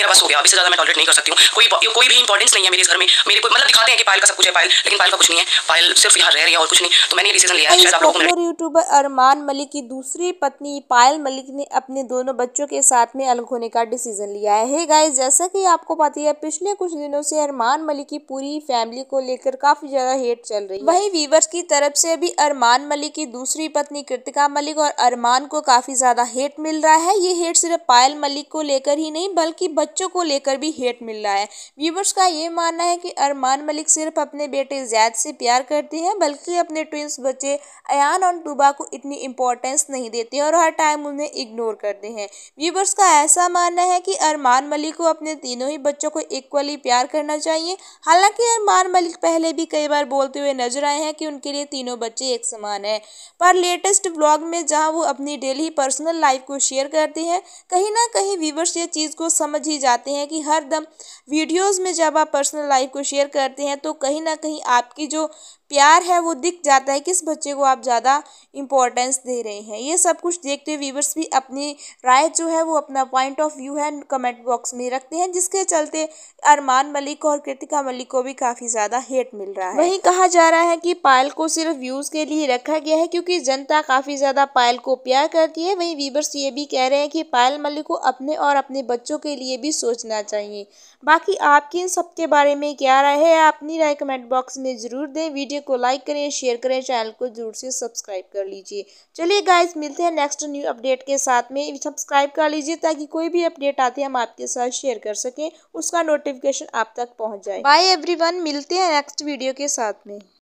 मेरा बस हो गया अभी से ज़्यादा मैं टॉलरेट नहीं कर सकती हूँ कोई कोई भी इंपॉर्टेंस नहीं है मेरे घर में मेरे को मतलब दिखाते हैं कि पायल का सब कुछ है पायल लेकिन पायल का कुछ नहीं है पायल सिर्फ यहाँ रह रही है और कुछ नहीं तो मैंने डिसीजन लिया है शायद यूट्यूबर अरमान मलिक की दूसरी पत्नी पायल मलिक ने अपने दोनों बच्चों के साथ में अलग होने का डिसीजन लिया है गाइस जैसा कि आपको पता है पिछले कुछ दिनों से अरमान मलिक की पूरी फैमिली को लेकर काफी ज्यादा हेट चल रही है वही वीवर्स की तरफ से भी अरमान मलिक की दूसरी पत्नी कृतिका मलिक और अरमान को काफी ज्यादा हेट मिल रहा है ये हेट सिर्फ पायल मलिक को लेकर ही नहीं बल्कि बच्चों को लेकर भी हेट मिल रहा है व्यूवर्स का ये मानना है कि अरमान मलिक सिर्फ अपने बेटे जैद से प्यार करते हैं बल्कि अपने ट्विंस बच्चे अयान और तुबा को इतनी इंपॉर्टेंस नहीं देते और हर टाइम उन्हें इग्नोर करते हैं व्यूवर्स का ऐसा मानना है कि अरमान मलिक को अपने तीनों ही बच्चों को इक्वली प्यार करना चाहिए हालांकि अरमान मलिक पहले भी कई बार बोलते हुए नजर आए हैं कि उनके लिए तीनों बच्चे एक समान हैं पर लेटेस्ट ब्लॉग में जहां वो अपनी डेली पर्सनल लाइफ को शेयर करते हैं कहीं ना कहीं व्यूवर्स ये चीज़ को समझ ही जाते हैं कि हर दम वीडियोस में जब आप पर्सनल लाइफ को शेयर करते हैं तो कहीं ना कहीं आपकी जो प्यार है वो दिख जाता है किस बच्चे को आप ज़्यादा इंपॉर्टेंस दे रहे हैं ये सब कुछ देखते हुए व्यूवर्स भी अपनी राय जो है वो अपना पॉइंट ऑफ व्यू है कमेंट बॉक्स में रखते हैं जिसके चलते अरमान मलिक और कृतिका मलिक को भी काफ़ी ज़्यादा हेट मिल रहा है वहीं कहा जा रहा है कि पायल को सिर्फ व्यूज़ के लिए रखा गया है क्योंकि जनता काफ़ी ज़्यादा पायल को प्यार करती है वहीं व्यूवर्स ये भी कह रहे हैं कि पायल मलिक को अपने और अपने बच्चों के लिए भी सोचना चाहिए बाकी आपकी इन सब के बारे में क्या राय है अपनी राय कमेंट बॉक्स में ज़रूर दें वीडियो वीडियो को लाइक करें शेयर करें चैनल को जरूर से सब्सक्राइब कर लीजिए चलिए गाइस मिलते हैं नेक्स्ट न्यू अपडेट के साथ में सब्सक्राइब कर लीजिए ताकि कोई भी अपडेट आते हम आपके साथ शेयर कर सकें उसका नोटिफिकेशन आप तक पहुँच जाए बाय एवरी मिलते हैं नेक्स्ट वीडियो के साथ में